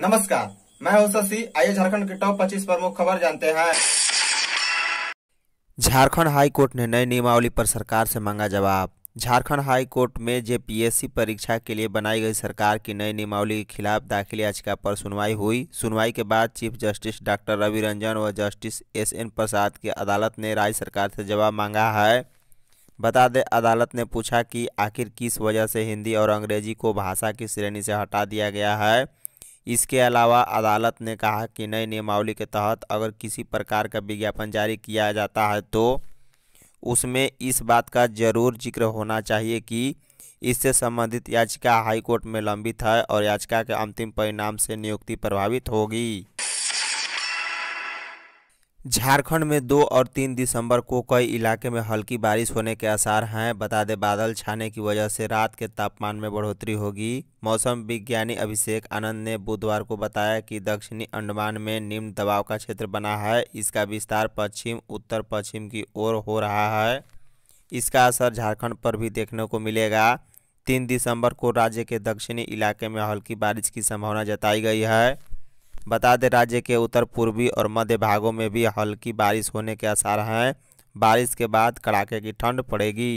नमस्कार मैं हूं शशि आइए झारखंड के टॉप 25 प्रमुख खबर जानते हैं झारखंड हाई कोर्ट ने नई नियमावली पर सरकार से मांगा जवाब झारखंड हाई कोर्ट में जे परीक्षा के लिए बनाई गई सरकार की नई नियमावली के खिलाफ दाखिल याचिका पर सुनवाई हुई सुनवाई के बाद chief justice doctor Ravi Ranjan व जस्टिस एस एन प्रसाद की अदालत ने राज्य सरकार से जवाब मांगा है बता दें अदालत ने पूछा कि आखिर किस वजह से हिंदी और अंग्रेजी को भाषा की श्रेणी से हटा दिया गया है इसके अलावा अदालत ने कहा कि नई नियमावली के तहत अगर किसी प्रकार का विज्ञापन जारी किया जाता है तो उसमें इस बात का जरूर जिक्र होना चाहिए कि इससे संबंधित याचिका हाईकोर्ट में लंबित है और याचिका के अंतिम परिणाम से नियुक्ति प्रभावित होगी झारखंड में दो और तीन दिसंबर को कई इलाके में हल्की बारिश होने के आसार हैं बता दें बादल छाने की वजह से रात के तापमान में बढ़ोतरी होगी मौसम विज्ञानी अभिषेक आनंद ने बुधवार को बताया कि दक्षिणी अंडमान में निम्न दबाव का क्षेत्र बना है इसका विस्तार पश्चिम उत्तर पश्चिम की ओर हो रहा है इसका असर झारखंड पर भी देखने को मिलेगा तीन दिसंबर को राज्य के दक्षिणी इलाके में हल्की बारिश की संभावना जताई गई है बता दें राज्य के उत्तर पूर्वी और मध्य भागों में भी हल्की बारिश होने के आसार हैं बारिश के बाद कड़ाके की ठंड पड़ेगी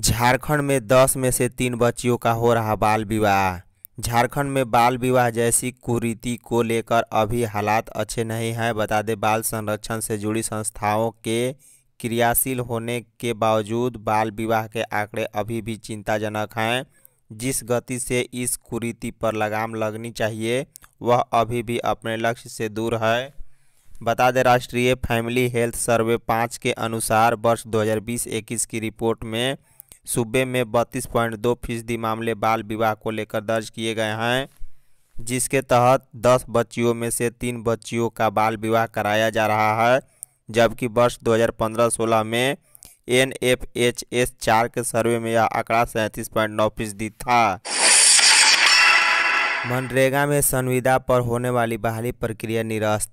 झारखंड में दस में से तीन बच्चियों का हो रहा बाल विवाह झारखंड में बाल विवाह जैसी कुरीति को लेकर अभी हालात अच्छे नहीं हैं बता दें बाल संरक्षण से जुड़ी संस्थाओं के क्रियाशील होने के बावजूद बाल विवाह के आंकड़े अभी भी चिंताजनक हैं जिस गति से इस कुरीति पर लगाम लगनी चाहिए वह अभी भी अपने लक्ष्य से दूर है बता दें राष्ट्रीय फैमिली हेल्थ सर्वे पाँच के अनुसार वर्ष 2020-21 की रिपोर्ट में सूबे में बत्तीस पॉइंट दो फीसदी मामले बाल विवाह को लेकर दर्ज किए गए हैं जिसके तहत दस बच्चियों में से तीन बच्चियों का बाल विवाह कराया जा रहा है जबकि वर्ष 2015-16 में एन एफ एच एस चार के सर्वे में यह आंकड़ा सैंतीस पॉइंट नौ फीसदी था मनरेगा में संविदा पर होने वाली बहाली प्रक्रिया निरस्त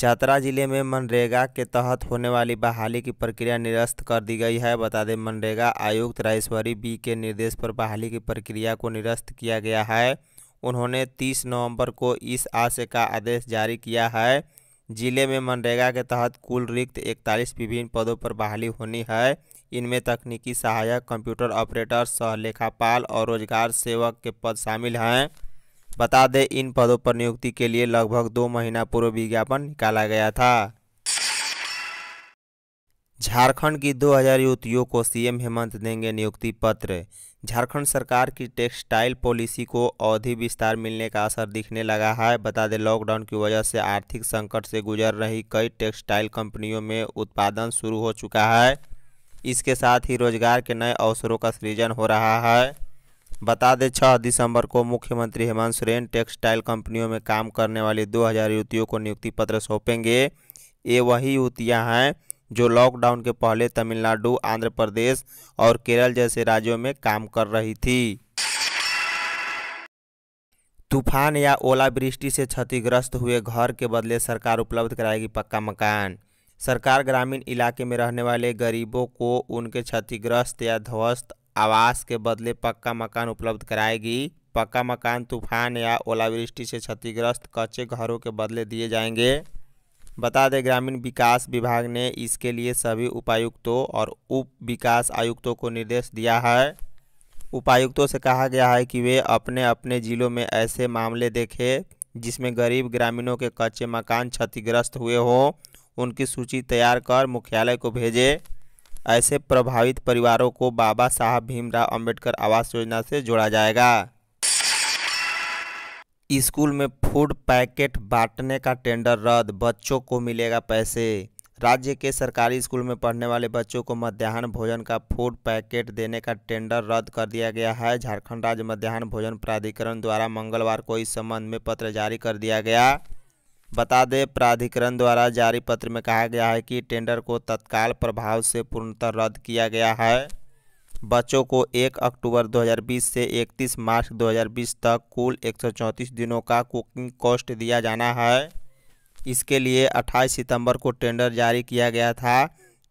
चतरा जिले में मनरेगा के तहत होने वाली बहाली की प्रक्रिया निरस्त कर दी गई है बता दें मनरेगा आयुक्त राजेश्वरी बी के निर्देश पर बहाली की प्रक्रिया को निरस्त किया गया है उन्होंने 30 नवंबर को इस आशय का आदेश जारी किया है जिले में मनरेगा के तहत कुल रिक्त इकतालीस विभिन्न पदों पर बहाली होनी है इनमें तकनीकी सहायक कंप्यूटर ऑपरेटर सह लेखापाल और रोजगार सेवक के पद शामिल हैं बता दें इन पदों पर नियुक्ति के लिए लगभग दो महीना पूर्व विज्ञापन निकाला गया था झारखंड की 2000 युवतियों को सीएम हेमंत देंगे नियुक्ति पत्र झारखंड सरकार की टेक्सटाइल पॉलिसी को अवधि विस्तार मिलने का असर दिखने लगा है बता दें लॉकडाउन की वजह से आर्थिक संकट से गुजर रही कई टेक्सटाइल कंपनियों में उत्पादन शुरू हो चुका है इसके साथ ही रोजगार के नए अवसरों का सृजन हो रहा है बता दें छः दिसंबर को मुख्यमंत्री हेमंत सोरेन टेक्सटाइल कंपनियों में काम करने वाली दो युवतियों को नियुक्ति पत्र सौंपेंगे ये वही युवतियाँ हैं जो लॉकडाउन के पहले तमिलनाडु आंध्र प्रदेश और केरल जैसे राज्यों में काम कर रही थी तूफान या ओलावृष्टि से क्षतिग्रस्त हुए घर के बदले सरकार उपलब्ध कराएगी पक्का मकान सरकार ग्रामीण इलाके में रहने वाले गरीबों को उनके क्षतिग्रस्त या ध्वस्त आवास के बदले पक्का मकान उपलब्ध कराएगी पक्का मकान तूफान या ओलावृष्टि से क्षतिग्रस्त कच्चे घरों के बदले दिए जाएंगे बता दें ग्रामीण विकास विभाग ने इसके लिए सभी उपायुक्तों और उप विकास आयुक्तों को निर्देश दिया है उपायुक्तों से कहा गया है कि वे अपने अपने ज़िलों में ऐसे मामले देखें जिसमें गरीब ग्रामीणों के कच्चे मकान क्षतिग्रस्त हुए हों उनकी सूची तैयार कर मुख्यालय को भेजें ऐसे प्रभावित परिवारों को बाबा साहब भीमराव अंबेडकर आवास योजना से जोड़ा जाएगा स्कूल में फूड पैकेट बांटने का टेंडर रद्द बच्चों को मिलेगा पैसे राज्य के सरकारी स्कूल में पढ़ने वाले बच्चों को मध्याह्न भोजन का फूड पैकेट देने का टेंडर रद्द कर दिया गया है झारखंड राज्य मध्याह्न भोजन प्राधिकरण द्वारा मंगलवार को इस संबंध में पत्र जारी कर दिया गया बता दें प्राधिकरण द्वारा जारी पत्र में कहा गया है कि टेंडर को तत्काल प्रभाव से पूर्णतः रद्द किया गया है बच्चों को 1 अक्टूबर 2020 से 31 मार्च 2020 तक कुल 134 दिनों का कुकिंग कॉस्ट दिया जाना है इसके लिए 28 सितंबर को टेंडर जारी किया गया था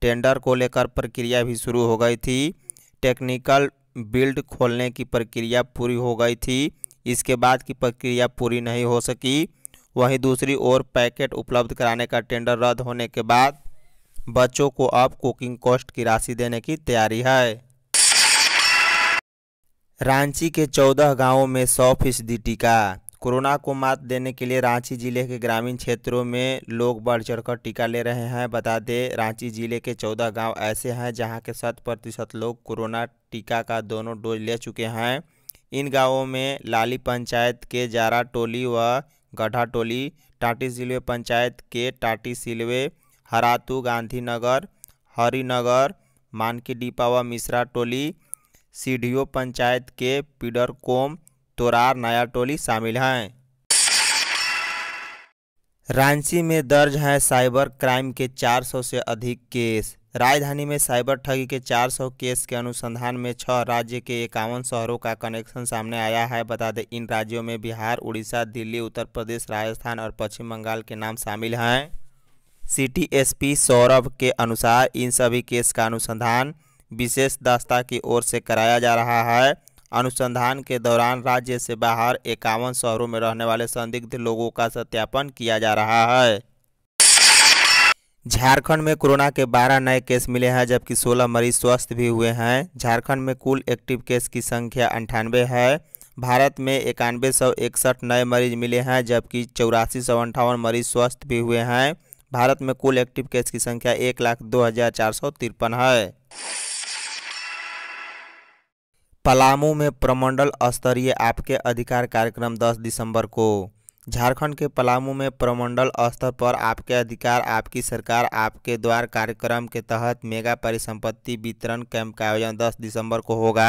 टेंडर को लेकर प्रक्रिया भी शुरू हो गई थी टेक्निकल बिल्ड खोलने की प्रक्रिया पूरी हो गई थी इसके बाद की प्रक्रिया पूरी नहीं हो सकी वहीं दूसरी ओर पैकेट उपलब्ध कराने का टेंडर रद्द होने के बाद बच्चों को अब कुकिंग कॉस्ट की राशि देने की तैयारी है रांची के चौदह गांवों में सौ फीसदी टीका कोरोना को मात देने के लिए रांची ज़िले के ग्रामीण क्षेत्रों में लोग बढ़ चढ़कर टीका ले रहे हैं बता दें रांची ज़िले के चौदह गांव ऐसे हैं जहां के शत प्रतिशत लोग कोरोना टीका का दोनों डोज ले चुके हैं इन गांवों में लाली पंचायत के जारा टोली व गढ़ा टोली टाटी सिलवे पंचायत के टाटी सिलवे हरातू गांधीनगर हरिनगर मानकी डीपा व मिश्रा टोली सीढ़ियों पंचायत के पिडरकोम तोरार नया टोली शामिल हैं रांची में दर्ज हैं साइबर क्राइम के 400 से अधिक केस राजधानी में साइबर ठगी के 400 केस के अनुसंधान में छह राज्य के इक्यावन शहरों का कनेक्शन सामने आया है बता दें इन राज्यों में बिहार उड़ीसा दिल्ली उत्तर प्रदेश राजस्थान और पश्चिम बंगाल के नाम शामिल हैं सिटी एसपी सौरभ के अनुसार इन सभी केस का अनुसंधान विशेष दस्ता की ओर से कराया जा रहा है अनुसंधान के दौरान राज्य से बाहर इक्यावन शहरों में रहने वाले संदिग्ध लोगों का सत्यापन किया जा रहा है झारखंड में कोरोना के 12 नए केस मिले हैं जबकि 16 मरीज स्वस्थ भी हुए हैं झारखंड में कुल एक्टिव केस की संख्या अंठानवे है भारत में इक्यानवे सौ इकसठ नए मरीज मिले हैं जबकि चौरासी सौ अंठावन मरीज स्वस्थ भी हुए हैं भारत में कुल एक्टिव केस की संख्या एक लाख दो हज़ार चार सौ तिरपन है पलामू में प्रमंडल स्तरीय आपके अधिकार कार्यक्रम 10 दिसंबर को झारखंड के पलामू में प्रमंडल स्तर पर आपके अधिकार आपकी सरकार आपके द्वार कार्यक्रम के तहत मेगा परिसंपत्ति वितरण कैंप का आयोजन 10 दिसंबर को होगा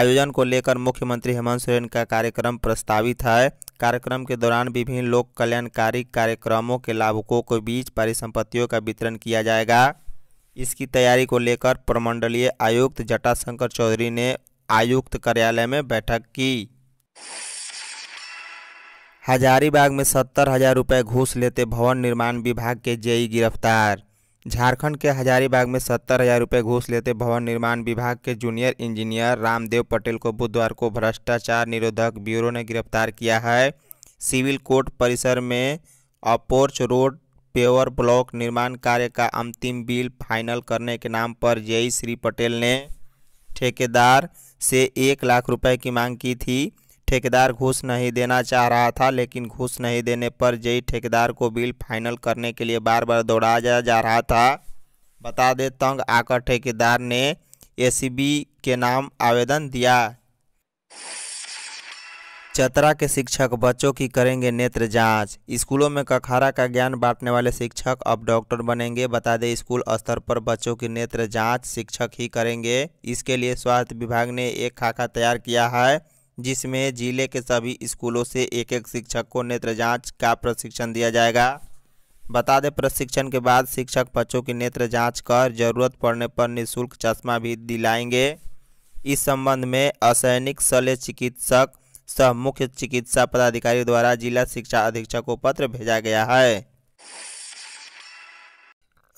आयोजन को लेकर मुख्यमंत्री हेमंत सोरेन का कार्यक्रम प्रस्तावित है कार्यक्रम के दौरान विभिन्न लोक कल्याणकारी कार्यक्रमों के लाभुकों के बीच परिसंपत्तियों का वितरण किया जाएगा इसकी तैयारी को लेकर प्रमंडलीय आयुक्त जटाशंकर चौधरी ने आयुक्त कार्यालय में बैठक की हजारीबाग में सत्तर हजार रुपये घूस लेते भवन निर्माण विभाग के जेई गिरफ्तार झारखंड के हजारीबाग में सत्तर हजार रुपये घूस लेते भवन निर्माण विभाग के जूनियर इंजीनियर रामदेव पटेल को बुधवार को भ्रष्टाचार निरोधक ब्यूरो ने गिरफ्तार किया है सिविल कोर्ट परिसर में अपोर्च रोड पेवर ब्लॉक निर्माण कार्य का अंतिम बिल फाइनल करने के नाम पर जेई श्री पटेल ने ठेकेदार से एक लाख रुपए की मांग की थी ठेकेदार घूस नहीं देना चाह रहा था लेकिन घूस नहीं देने पर जई ठेकेदार को बिल फाइनल करने के लिए बार बार दौड़ाया जा रहा था बता दें तंग आकर ठेकेदार ने एसीबी के नाम आवेदन दिया चतरा के शिक्षक बच्चों की करेंगे नेत्र जांच स्कूलों में कखारा का ज्ञान बांटने वाले शिक्षक अब डॉक्टर बनेंगे बता दें स्कूल स्तर पर बच्चों की नेत्र जांच शिक्षक ही करेंगे इसके लिए स्वास्थ्य विभाग ने एक खाका तैयार किया है जिसमें जिले के सभी स्कूलों से एक एक शिक्षक को नेत्र जाँच का प्रशिक्षण दिया जाएगा बता दें प्रशिक्षण के बाद शिक्षक बच्चों की नेत्र जाँच कर जरूरत पड़ने पर निःशुल्क चश्मा भी दिलाएंगे इस संबंध में असैनिक शल्य चिकित्सक सह मुख्य चिकित्सा पदाधिकारी द्वारा जिला शिक्षा अधीक्षक को पत्र भेजा गया है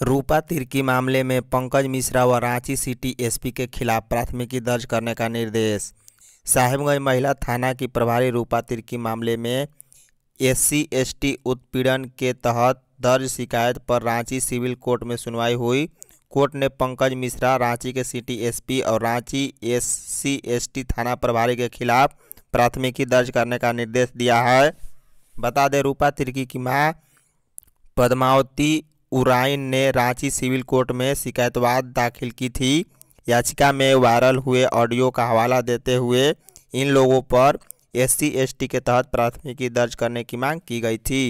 रूपा तिरकी मामले में पंकज मिश्रा व रांची सिटी एसपी के खिलाफ प्राथमिकी दर्ज करने का निर्देश साहेबगंज महिला थाना की प्रभारी रूपा तिरकी मामले में एस सी एस टी उत्पीड़न के तहत दर्ज शिकायत पर रांची सिविल कोर्ट में सुनवाई हुई कोर्ट ने पंकज मिश्रा रांची के सिटी एसपी और Ranchi S C S T थाना प्रभारी के खिलाफ प्राथमिकी दर्ज करने का निर्देश दिया है बता दें रूपा तिर्की की मां पद्मावती उराइन ने रांची सिविल कोर्ट में शिकायतवाद दाखिल की थी याचिका में वायरल हुए ऑडियो का हवाला देते हुए इन लोगों पर एस सी के तहत प्राथमिकी दर्ज करने की मांग की गई थी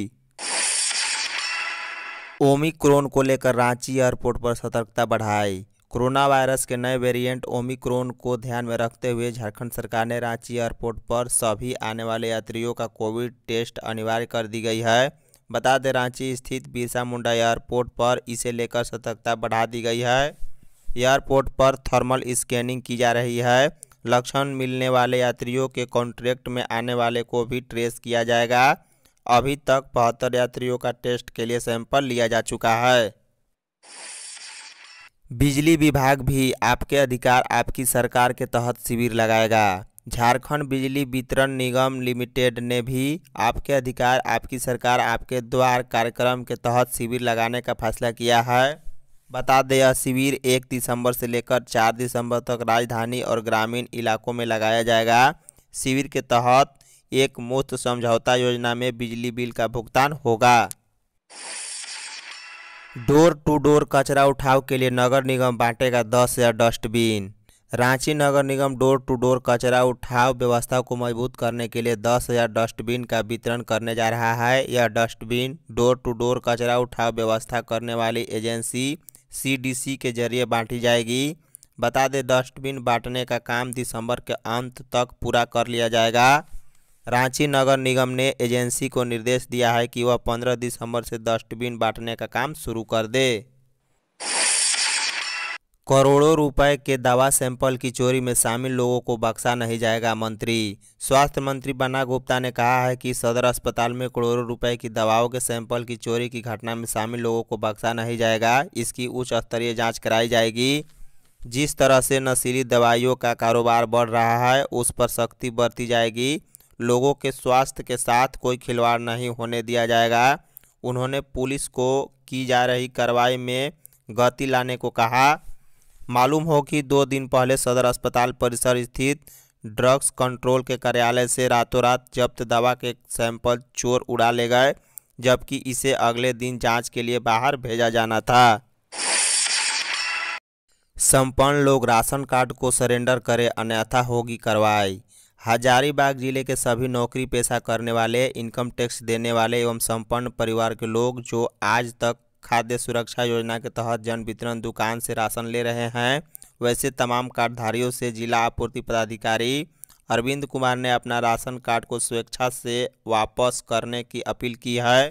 ओमिक्रोन को लेकर रांची एयरपोर्ट पर सतर्कता बढ़ाई कोरोना वायरस के नए वेरिएंट ओमिक्रोन को ध्यान में रखते हुए झारखंड सरकार ने रांची एयरपोर्ट पर सभी आने वाले यात्रियों का कोविड टेस्ट अनिवार्य कर दी गई है बता दें रांची स्थित बिरसा मुंडा एयरपोर्ट पर इसे लेकर सतर्कता बढ़ा दी गई है एयरपोर्ट पर थर्मल स्कैनिंग की जा रही है लक्षण मिलने वाले यात्रियों के कॉन्ट्रैक्ट में आने वाले को भी ट्रेस किया जाएगा अभी तक बहत्तर यात्रियों का टेस्ट के लिए सैंपल लिया जा चुका है बिजली विभाग भी आपके अधिकार आपकी सरकार के तहत शिविर लगाएगा झारखंड बिजली वितरण निगम लिमिटेड ने भी आपके अधिकार आपकी सरकार आपके द्वार कार्यक्रम के तहत शिविर लगाने का फैसला किया है बता दें यह शिविर एक दिसंबर से लेकर चार दिसंबर तक राजधानी और ग्रामीण इलाकों में लगाया जाएगा शिविर के तहत एक मुफ्त समझौता योजना में बिजली बिल का भुगतान होगा डोर टू डोर कचरा उठाव के लिए नगर निगम बांटेगा दस हज़ार डस्टबिन रांची नगर निगम डोर टू डोर कचरा उठाव व्यवस्था को मजबूत करने के लिए दस हज़ार डस्टबिन का वितरण करने जा रहा है यह डस्टबिन डोर टू डोर कचरा उठाव व्यवस्था करने वाली एजेंसी सीडीसी के जरिए बांटी जाएगी बता दें डस्टबिन बांटने का काम दिसंबर के अंत तक पूरा कर लिया जाएगा रांची नगर निगम ने एजेंसी को निर्देश दिया है कि वह 15 दिसंबर से डस्टबिन बांटने का काम शुरू कर दे करोड़ों रुपए के दवा सैंपल की चोरी में शामिल लोगों को बख्शा नहीं जाएगा मंत्री स्वास्थ्य मंत्री बना गुप्ता ने कहा है कि सदर अस्पताल में करोड़ों रुपए की दवाओं के सैंपल की चोरी की घटना में शामिल लोगों को बख्शा नहीं जाएगा इसकी उच्च स्तरीय जांच कराई जाएगी जिस तरह से नशीली दवाइयों का कारोबार बढ़ रहा है उस पर सख्ती बरती जाएगी लोगों के स्वास्थ्य के साथ कोई खिलवाड़ नहीं होने दिया जाएगा उन्होंने पुलिस को की जा रही कार्रवाई में गति लाने को कहा मालूम हो कि दो दिन पहले सदर अस्पताल परिसर स्थित ड्रग्स कंट्रोल के कार्यालय से रातों रात जब्त दवा के सैंपल चोर उड़ा ले गए जबकि इसे अगले दिन जांच के लिए बाहर भेजा जाना था संपन्न लोग राशन कार्ड को सरेंडर करें अन्यथा होगी कार्रवाई हजारीबाग जिले के सभी नौकरी पेशा करने वाले इनकम टैक्स देने वाले एवं संपन्न परिवार के लोग जो आज तक खाद्य सुरक्षा योजना के तहत जन वितरण दुकान से राशन ले रहे हैं वैसे तमाम कार्डधारियों से जिला आपूर्ति पदाधिकारी अरविंद कुमार ने अपना राशन कार्ड को स्वेच्छा से वापस करने की अपील की है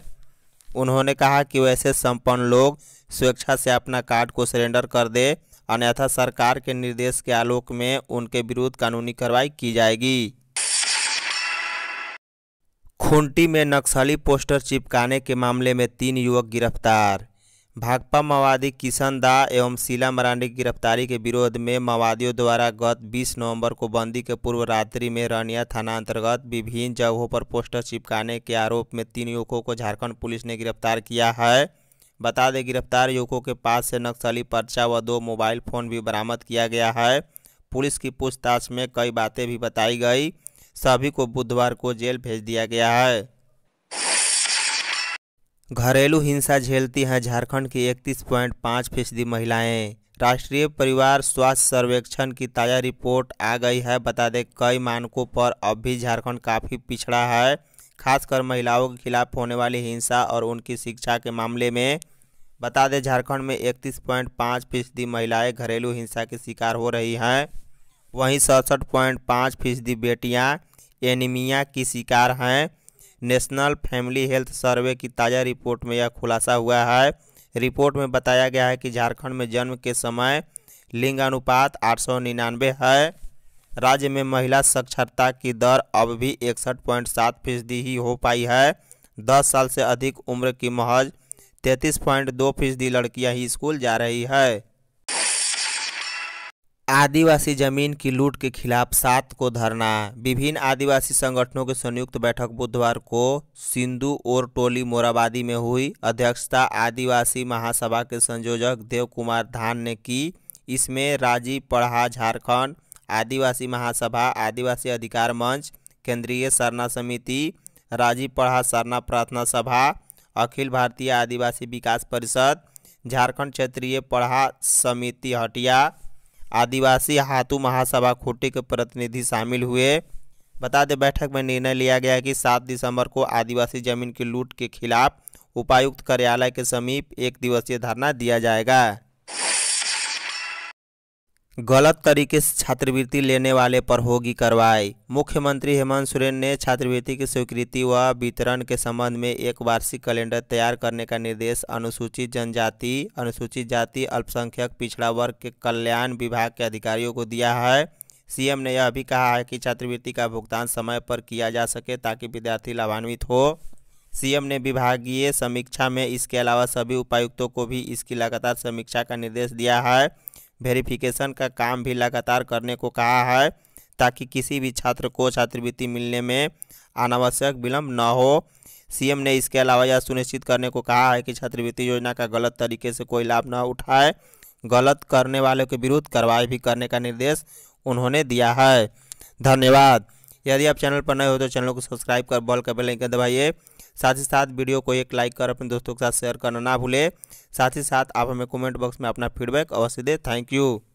उन्होंने कहा कि वैसे संपन्न लोग स्वेच्छा से अपना कार्ड को सरेंडर कर दे अन्यथा सरकार के निर्देश के आलोक में उनके विरुद्ध कानूनी कार्रवाई की जाएगी खूंटी में नक्सली पोस्टर चिपकाने के मामले में तीन युवक गिरफ्तार भाकपा माओवादी किशन दा एवं शीला मरांडी की गिरफ्तारी के विरोध में माओवादियों द्वारा गत 20 नवंबर को बंदी के पूर्व रात्रि में रनिया थाना अंतर्गत विभिन्न जगहों पर पोस्टर चिपकाने के आरोप में तीन युवकों को झारखंड पुलिस ने गिरफ्तार किया है बता दें गिरफ्तार युवकों के पास से नक्सली पर्चा व दो मोबाइल फ़ोन भी बरामद किया गया है पुलिस की पूछताछ में कई बातें भी बताई गई सभी को बुधवार को जेल भेज दिया गया है घरेलू हिंसा झेलती हैं झारखंड की इकतीस पॉइंट पाँच फीसदी महिलाएँ राष्ट्रीय परिवार स्वास्थ्य सर्वेक्षण की ताज़ा रिपोर्ट आ गई है बता दें कई मानकों पर अब भी झारखंड काफ़ी पिछड़ा है खासकर महिलाओं के खिलाफ होने वाली हिंसा और उनकी शिक्षा के मामले में बता दें झारखंड में इकतीस पॉइंट पाँच फीसदी महिलाएँ घरेलू हिंसा की शिकार हो रही हैं वहीं सड़सठ पॉइंट पाँच फीसदी बेटियाँ एनीमिया की शिकार हैं नेशनल फैमिली हेल्थ सर्वे की ताज़ा रिपोर्ट में यह खुलासा हुआ है रिपोर्ट में बताया गया है कि झारखंड में जन्म के समय लिंग अनुपात आठ है राज्य में महिला साक्षरता की दर अब भी इकसठ पॉइंट सात फीसदी ही हो पाई है दस साल से अधिक उम्र की महज तैंतीस पॉइंट दो फीसदी लड़कियाँ ही स्कूल जा रही है आदिवासी जमीन की लूट के खिलाफ सात को धरना विभिन्न आदिवासी संगठनों की संयुक्त बैठक बुधवार को सिंधु और टोली मोराबादी में हुई अध्यक्षता आदिवासी महासभा के संयोजक देव कुमार धान ने की इसमें राजीव पढ़ा झारखंड आदिवासी महासभा आदिवासी अधिकार मंच केंद्रीय सरना समिति राजीव पढ़ा सरना प्रार्थना सभा अखिल भारतीय आदिवासी विकास परिषद झारखंड क्षेत्रीय पढ़ा समिति हटिया आदिवासी हाथू महासभा खूटी के प्रतिनिधि शामिल हुए बता दें बैठक में निर्णय लिया गया कि 7 दिसंबर को आदिवासी जमीन की लूट के खिलाफ उपायुक्त कार्यालय के समीप एक दिवसीय धरना दिया जाएगा गलत तरीके से छात्रवृत्ति लेने वाले पर होगी कार्रवाई मुख्यमंत्री हेमंत सोरेन ने छात्रवृत्ति की स्वीकृति व वितरण के संबंध में एक वार्षिक कैलेंडर तैयार करने का निर्देश अनुसूचित जनजाति अनुसूचित जाति अल्पसंख्यक पिछड़ा वर्ग के कल्याण विभाग के अधिकारियों को दिया है सीएम ने यह भी कहा है कि छात्रवृत्ति का भुगतान समय पर किया जा सके ताकि विद्यार्थी लाभान्वित हो सीएम ने विभागीय समीक्षा में इसके अलावा सभी उपायुक्तों को भी इसकी लगातार समीक्षा का निर्देश दिया है वेरिफिकेशन का काम भी लगातार करने को कहा है ताकि किसी भी छात्र को छात्रवृत्ति मिलने में अनावश्यक विलम्ब न हो सीएम ने इसके अलावा यह सुनिश्चित करने को कहा है कि छात्रवृत्ति योजना का गलत तरीके से कोई लाभ न उठाए गलत करने वालों के विरुद्ध कार्रवाई भी करने का निर्देश उन्होंने दिया है धन्यवाद यदि आप चैनल पर नए हो तो चैनल को सब्सक्राइब कर बॉल का बेल आइकन दबाइए साथ ही साथ वीडियो को एक लाइक कर अपने दोस्तों के साथ शेयर करना ना भूले साथ ही साथ आप हमें कमेंट बॉक्स में अपना फीडबैक अवश्य दें थैंक यू